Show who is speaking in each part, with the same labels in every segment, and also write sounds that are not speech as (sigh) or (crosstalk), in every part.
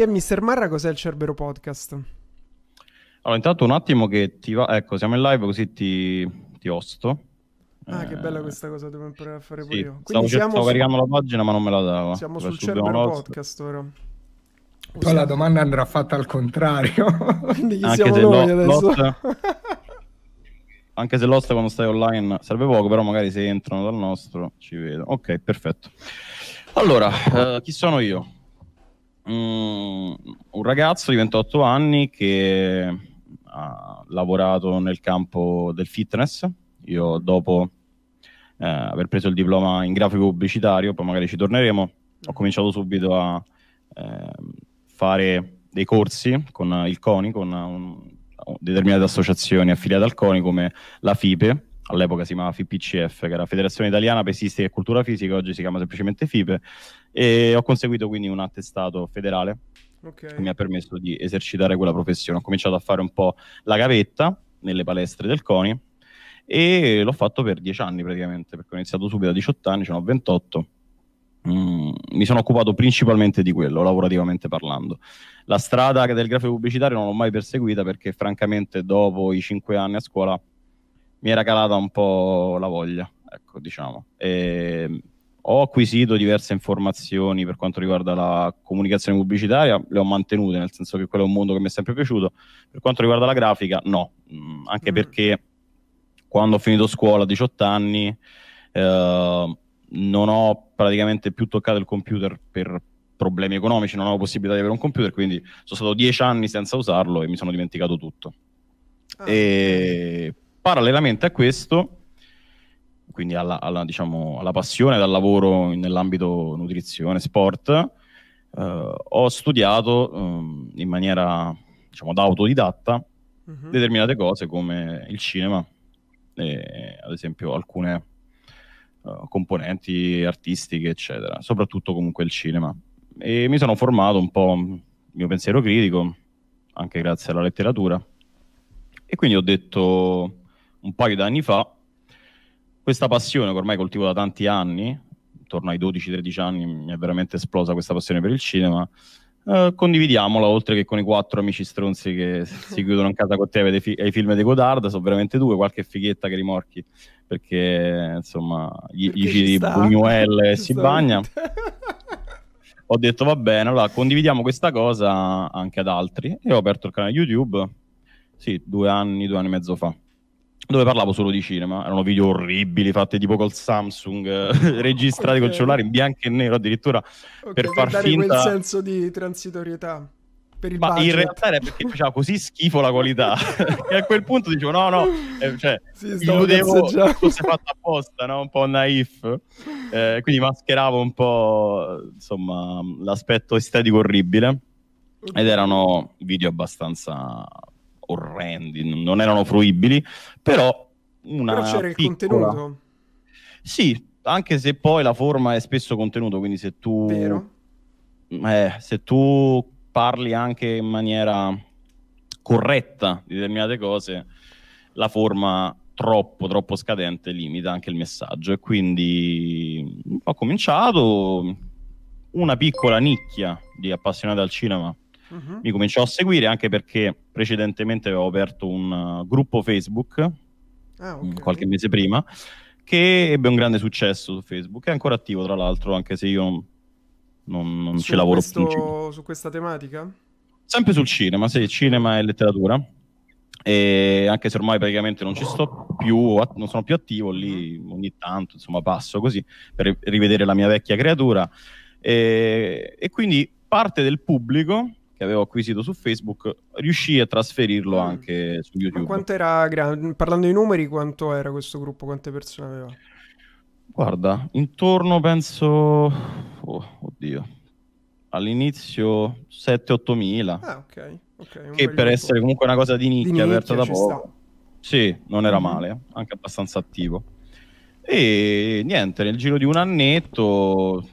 Speaker 1: chi è Mr. Marra, cos'è il Cerbero Podcast?
Speaker 2: Allora, intanto un attimo che ti va... Ecco, siamo in live così ti, ti osto.
Speaker 1: Ah, eh... che bella eh, questa cosa, devo imparare a fare sì, pure io. Quindi stavo, stavo su... caricando
Speaker 2: la pagina ma non me la dava. Siamo sul Cerbero
Speaker 1: Podcast ora. Poi
Speaker 3: siamo... la domanda andrà fatta al contrario. (laughs) Quindi chi Anche siamo noi
Speaker 2: lo, adesso? (laughs) anche se l'host quando stai online serve poco, però magari se entrano dal nostro ci vedo. Ok, perfetto. Allora, eh, chi sono io? Mm, un ragazzo di 28 anni che ha lavorato nel campo del fitness. Io dopo eh, aver preso il diploma in grafico pubblicitario, poi magari ci torneremo, ho cominciato subito a eh, fare dei corsi con il CONI, con un, determinate associazioni affiliate al CONI come la FIPE, all'epoca si chiamava FIPCF, che era Federazione Italiana Pesistica e Cultura Fisica, oggi si chiama semplicemente FIPE, e ho conseguito quindi un attestato federale okay. che mi ha permesso di esercitare quella professione. Ho cominciato a fare un po' la gavetta nelle palestre del CONI e l'ho fatto per dieci anni praticamente, perché ho iniziato subito a 18 anni, ce cioè n'ho 28. Mm, mi sono occupato principalmente di quello, lavorativamente parlando. La strada del grafico pubblicitario non l'ho mai perseguita perché francamente dopo i cinque anni a scuola mi era calata un po' la voglia, ecco, diciamo. E ehm, ho acquisito diverse informazioni per quanto riguarda la comunicazione pubblicitaria, le ho mantenute, nel senso che quello è un mondo che mi è sempre piaciuto. Per quanto riguarda la grafica, no, mm, anche mm. perché quando ho finito scuola a 18 anni eh, non ho praticamente più toccato il computer per problemi economici, non avevo possibilità di avere un computer, quindi sono stato 10 anni senza usarlo e mi sono dimenticato tutto. Ah. E Parallelamente a questo, quindi alla, alla, diciamo, alla passione dal lavoro nell'ambito nutrizione, sport, eh, ho studiato eh, in maniera diciamo, da autodidatta mm-hmm. determinate cose come il cinema, e, ad esempio alcune eh, componenti artistiche, eccetera, soprattutto comunque il cinema. E mi sono formato un po' il mio pensiero critico, anche grazie alla letteratura. E quindi ho detto un paio di anni fa. Questa passione che ormai coltivo da tanti anni, intorno ai 12-13 anni, mi è veramente esplosa questa passione per il cinema. Eh, condividiamola oltre che con i quattro amici stronzi che si (laughs) chiudono in casa con te ai, fi- ai film di Godard sono veramente due, qualche fighetta che rimorchi perché insomma gli, perché gli giri Buñuel e (laughs) si bagna (laughs) ho detto va bene, allora condividiamo questa cosa anche ad altri e ho aperto il canale YouTube, sì, due anni, due anni e mezzo fa dove parlavo solo di cinema, erano video orribili fatti tipo col Samsung, eh, (laughs) registrati okay. col cellulare in bianco e nero addirittura okay, per, per far dare finta... quel senso
Speaker 1: di transitorietà. Per il Ma budget. in realtà
Speaker 2: era perché faceva così schifo la qualità che (laughs) a quel punto dicevo no no, eh, cioè sì, illudevo fosse fatto apposta, no? un po' naif, eh, quindi mascheravo un po' insomma l'aspetto estetico orribile ed erano video abbastanza orrendi, non erano fruibili, però una però c'era piccola... il contenuto. Sì, anche se poi la forma è spesso contenuto, quindi se tu... Eh, se tu parli anche in maniera corretta di determinate cose, la forma troppo, troppo scadente limita anche il messaggio. E quindi ho cominciato una piccola nicchia di appassionati al cinema uh-huh. mi cominciò a seguire anche perché precedentemente avevo aperto un uh, gruppo Facebook ah, mm, okay. qualche mese prima che ebbe un grande successo su Facebook. È ancora attivo, tra l'altro, anche se io non, non ci lavoro questo, più.
Speaker 1: Su questa tematica?
Speaker 2: Sempre sul cinema, sì, cinema e letteratura. E anche se ormai praticamente non ci sto più, non sono più attivo lì mm-hmm. ogni tanto, insomma, passo così per rivedere la mia vecchia creatura. E, e quindi parte del pubblico che avevo acquisito su Facebook, riuscii a trasferirlo mm. anche su YouTube. Ma quanto
Speaker 1: era, parlando di numeri, quanto era questo gruppo? Quante persone aveva?
Speaker 2: Guarda, intorno penso, oh, oddio, all'inizio 7-8 mila. Ah, ok. okay che per gruppo. essere comunque una cosa di nicchia, di nicchia aperta da poco. Sta. Sì, non era mm. male, eh, anche abbastanza attivo. E niente, nel giro di un annetto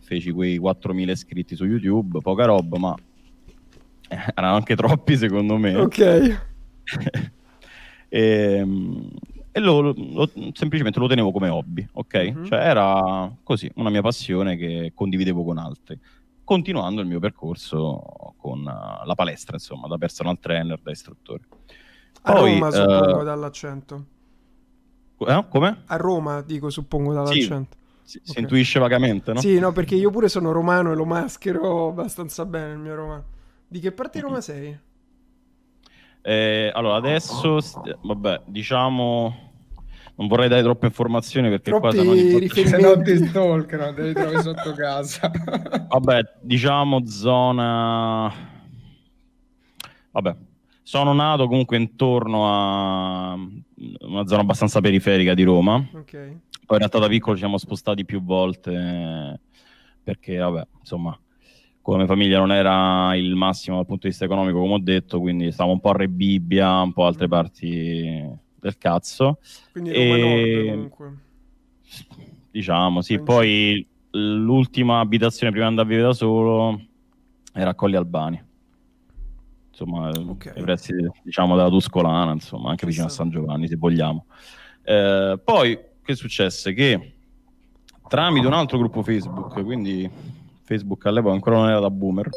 Speaker 2: feci quei 4.000 iscritti su YouTube, poca roba, ma (laughs) erano anche troppi secondo me.
Speaker 1: Ok. (laughs)
Speaker 2: Ehm, e, e lo, lo, semplicemente lo tenevo come hobby, ok? Mm-hmm. Cioè era così, una mia passione che condividevo con altri, continuando il mio percorso con eh, la palestra, insomma, da personal trainer, da istruttore. Poi, A Roma, uh,
Speaker 1: dall'accento.
Speaker 2: Eh? Come?
Speaker 1: A Roma, dico, suppongo, dall'accento.
Speaker 2: Sì. Si, okay. si intuisce vagamente, no? Sì,
Speaker 1: no, perché io pure sono romano e lo maschero abbastanza bene il mio romano. Di che parte di Roma sei?
Speaker 2: Eh, allora, adesso, oh. st- vabbè, diciamo... Non vorrei dare troppe informazioni perché Troppi qua se no ti, se
Speaker 3: no ti trovi sotto casa. (laughs)
Speaker 2: vabbè, diciamo zona... Vabbè, sono nato comunque intorno a una zona abbastanza periferica di Roma. Okay. Poi in realtà da piccolo ci siamo spostati più volte perché, vabbè, insomma, con la mia famiglia non era il massimo dal punto di vista economico, come ho detto, quindi stavamo un po' a Re Bibbia, un po' altre parti del cazzo. Quindi Roma e... Nord comunque. Diciamo, sì. Quindi... Poi l'ultima abitazione prima di andare a vivere da solo era a Colli Albani. Insomma, okay. i prezzi diciamo della Tuscolana, insomma, anche vicino sì. a San Giovanni, se vogliamo. Eh, poi, che successe? Che tramite un altro gruppo Facebook, quindi Facebook all'epoca ancora non era da boomer,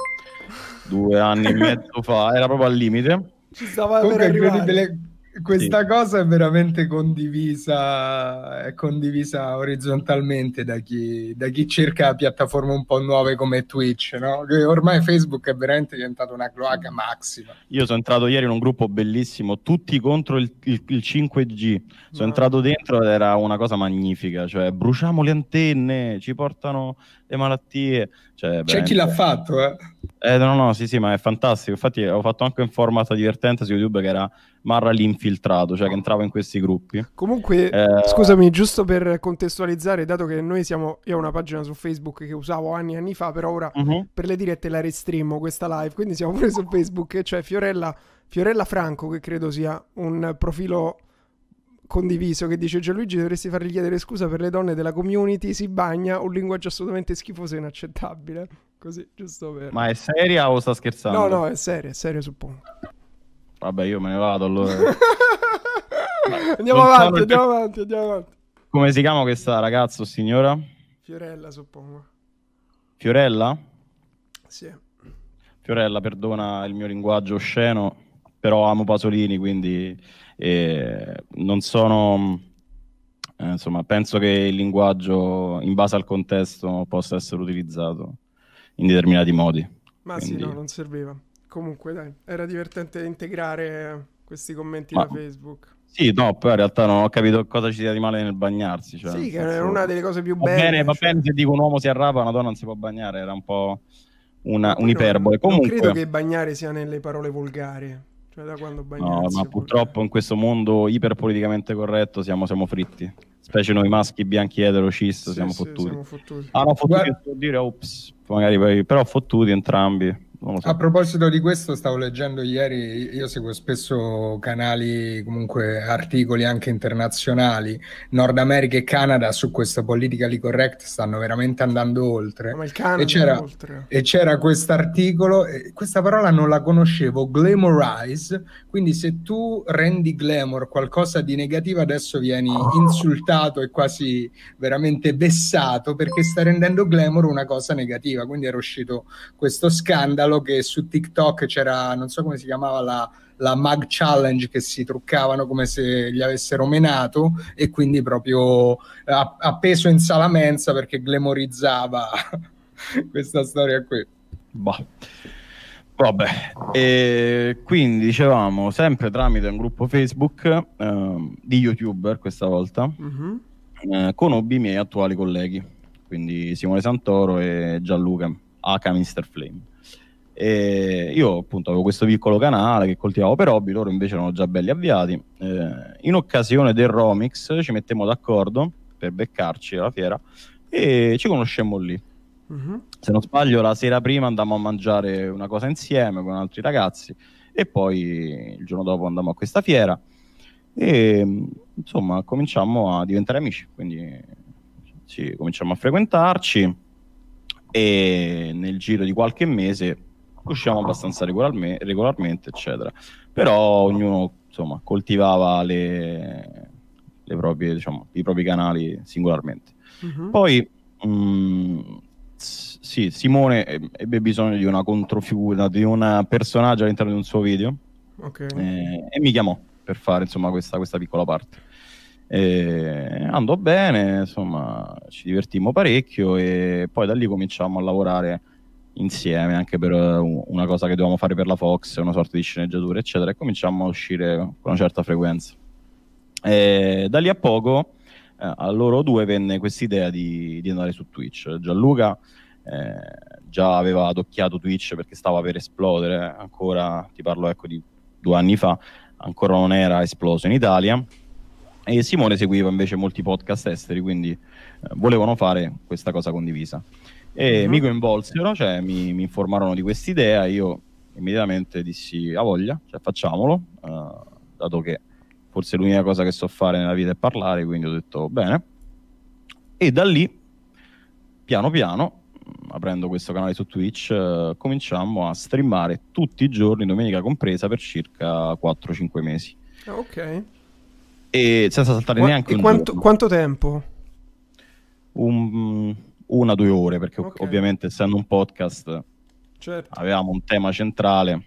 Speaker 2: due anni e mezzo fa, era proprio al limite.
Speaker 3: Ci stava Comunque, per incredibile, questa sì. cosa è veramente condivisa, è condivisa orizzontalmente da chi, da chi, cerca piattaforme un po' nuove come Twitch, no? che ormai Facebook è veramente diventato una cloaca massima.
Speaker 2: Io sono entrato ieri in un gruppo bellissimo, tutti contro il, il, il 5G, sono no. Ah. entrato dentro ed era una cosa magnifica, cioè bruciamo le antenne, ci portano le malattie. Cioè, C'è chi l'ha eh. fatto, eh? eh? No, no, sì, sì, ma è fantastico. Infatti, ho fatto anche un format divertente su YouTube che era Marra l'infiltrato, cioè che entrava in questi gruppi. Comunque, eh... scusami,
Speaker 1: giusto per contestualizzare, dato che noi siamo. Io ho una pagina su Facebook che usavo anni e anni fa, però ora uh-huh. per le dirette la restreamo questa live, quindi siamo pure su Facebook, cioè Fiorella. Fiorella Franco, che credo sia un profilo condiviso che dice Gianluigi dovresti fargli chiedere scusa per le donne della community, si bagna un linguaggio assolutamente schifoso e inaccettabile. Così, giusto per...
Speaker 2: Ma è seria o sta scherzando? No, no,
Speaker 1: è seria, è seria suppongo.
Speaker 2: Vabbè, io me ne vado allora. (laughs)
Speaker 1: andiamo, avanti, andiamo avanti, andiamo avanti.
Speaker 2: Come si chiama questa ragazza o signora?
Speaker 1: Fiorella, suppongo.
Speaker 2: Fiorella? Sì. Fiorella, perdona il mio linguaggio osceno però amo Pasolini, quindi eh, non sono... Eh, insomma, penso che il linguaggio, in base al contesto, possa essere utilizzato in determinati modi.
Speaker 1: Ma quindi... sì, no, non serviva. Comunque, dai, era divertente integrare questi commenti Ma... da Facebook.
Speaker 2: Sì, no, poi in realtà non ho capito cosa ci sia di male nel bagnarsi. Cioè, sì, che
Speaker 1: senso... è una delle cose più belle. Va
Speaker 2: bene, cioè... va bene se dico un uomo si arrapa, una donna non si può bagnare, era un po' una, un'iperbole. Comunque... Non credo che
Speaker 1: bagnare sia nelle parole volgari. Cioè da quando Bagnazzi... No, ma
Speaker 2: purtroppo in questo mondo iperpoliticamente corretto siamo, siamo fritti. Specie noi maschi bianchi etero cis sì, siamo, sì, fottuti. siamo fottuti. Ah no, fottuti Guarda... dire, ops, magari, però fottuti entrambi. So.
Speaker 3: A proposito di questo, stavo leggendo ieri, io seguo spesso canali, comunque articoli anche internazionali, Nord America e Canada su questa politica lì correct stanno veramente andando oltre. Come il Canada e c'era, oltre. E c'era questa parola non la conoscevo, glamorize, quindi se tu rendi glamour qualcosa di negativo adesso vieni insultato e quasi veramente vessato perché stai rendendo glamour una cosa negativa, quindi era uscito questo scandalo quello che su TikTok c'era, non so come si chiamava la, la Mag Challenge che si truccavano come se gli avessero menato e quindi proprio eh, appeso in sala mensa perché glamorizzava
Speaker 2: (laughs) questa storia qui. Bah. Vabbè, e quindi dicevamo sempre tramite un gruppo Facebook eh, di youtuber questa volta, mm-hmm. eh, conobbi i miei attuali colleghi, quindi Simone Santoro e Gianluca, aka Mr. Flame e io appunto avevo questo piccolo canale che coltivavo per hobby, loro invece erano già belli avviati. Eh, in occasione del Romix ci mettemmo d'accordo per beccarci alla fiera e ci conoscemmo lì. Uh-huh. Se non sbaglio, la sera prima andammo a mangiare una cosa insieme con altri ragazzi e poi il giorno dopo andammo a questa fiera e insomma cominciamo a diventare amici, quindi sì, cominciamo a frequentarci e nel giro di qualche mese usciamo abbastanza regolarme- regolarmente, eccetera. Però ognuno, insomma, coltivava le, le proprie, diciamo, i propri canali singolarmente. Uh-huh. Poi, mh, mm, sì, Simone ebbe bisogno di una controfigura, di un personaggio all'interno di un suo video. Okay. Eh, e mi chiamò per fare, insomma, questa, questa piccola parte. Eh, andò bene, insomma, ci divertimmo parecchio e poi da lì cominciamo a lavorare insieme anche per eh, una cosa che dovevamo fare per la Fox, una sorta di sceneggiatura, eccetera, e cominciamo a uscire con una certa frequenza. E da lì a poco eh, a loro due venne quest'idea di, di andare su Twitch. Gianluca eh, già aveva adocchiato Twitch perché stava per esplodere, ancora ti parlo ecco di due anni fa, ancora non era esploso in Italia. E Simone seguiva invece molti podcast esteri, quindi eh, volevano fare questa cosa condivisa. E mm-hmm. mi coinvolsero, cioè mi, mi informarono di quest'idea. Io immediatamente dissi: A voglia, cioè, facciamolo, uh, dato che forse l'unica cosa che so fare nella vita è parlare, quindi ho detto bene. E da lì, piano piano, mm, aprendo questo canale su Twitch, uh, eh, cominciamo a streamare tutti i giorni, domenica compresa, per circa 4-5 mesi. Ah, ok. E senza saltare Ma neanche un quanto, giorno.
Speaker 1: Quanto tempo?
Speaker 2: Un, una o due ore, perché okay. ovviamente essendo un podcast certo. avevamo un tema centrale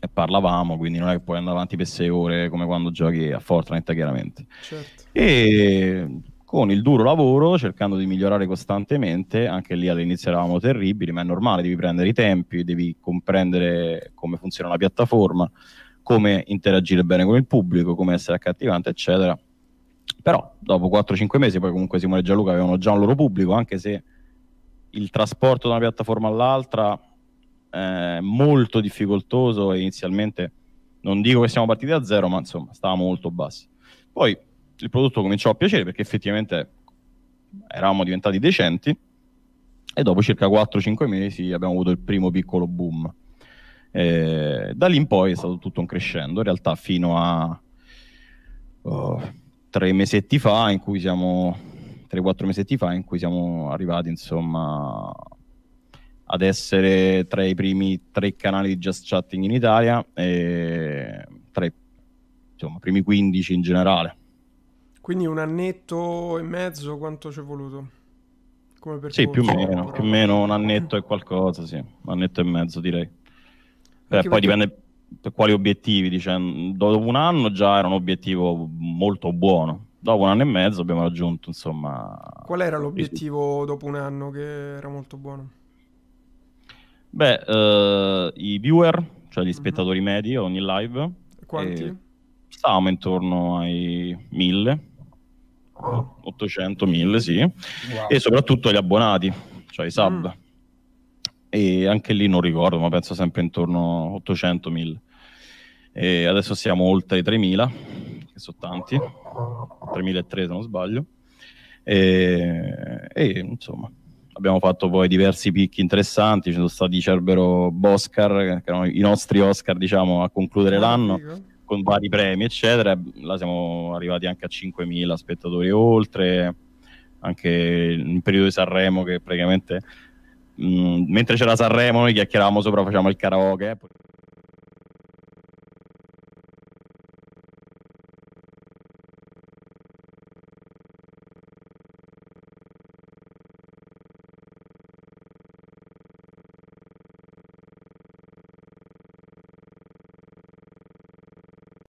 Speaker 2: e parlavamo, quindi non è che puoi andare avanti per sei ore come quando giochi a Fortnite, chiaramente. Certo. E con il duro lavoro, cercando di migliorare costantemente, anche lì all'inizio eravamo terribili, ma è normale, devi prendere i tempi, devi comprendere come funziona la piattaforma, come interagire bene con il pubblico, come essere accattivante, eccetera. Però dopo 4-5 mesi, poi comunque Simone e Gianluca avevano già un loro pubblico, anche se il trasporto da una piattaforma all'altra è eh, molto difficoltoso e inizialmente non dico che siamo partiti da zero, ma insomma stavamo molto bassi. Poi il prodotto cominciò a piacere perché effettivamente eravamo diventati decenti e dopo circa 4-5 mesi abbiamo avuto il primo piccolo boom. E eh, da lì in poi è stato tutto un crescendo, in realtà fino a... Oh, tre mesetti fa in cui siamo 3-4 mesetti fa in cui siamo arrivati insomma ad essere tra i primi tre canali di just chatting in Italia e tra i insomma, primi 15 in generale.
Speaker 1: Quindi un annetto e mezzo quanto ci è voluto? Come per sì, più o meno, meno
Speaker 2: un annetto e qualcosa, sì, un annetto e mezzo direi. Beh, poi perché... dipende per quali obiettivi? Diciamo, dopo un anno già era un obiettivo molto buono. Dopo un anno e mezzo abbiamo raggiunto, insomma...
Speaker 1: Qual era l'obiettivo dopo un anno che era molto buono?
Speaker 2: Beh, eh, i viewer, cioè gli mhm. spettatori mm-hmm. medi ogni live. Quanti? stavamo intorno ai 1000, oh. 800, 1000, sì. Wow. E soprattutto gli abbonati, cioè i sub. Mm e anche lì non ricordo, ma penso sempre intorno a 800.000. E adesso siamo oltre i 3.000, che sono tanti,
Speaker 1: 3.003
Speaker 2: se non sbaglio. E, e, insomma, abbiamo fatto poi diversi picchi interessanti, ci sono stati Cerbero Boscar, che erano i nostri Oscar diciamo, a concludere ah, l'anno con vari premi, eccetera. Là siamo arrivati anche a 5.000 spettatori oltre, anche in periodo di Sanremo che praticamente Mm, mentre c'era Sanremo noi chiacchieravamo sopra, facciamo il karaoke. Eh,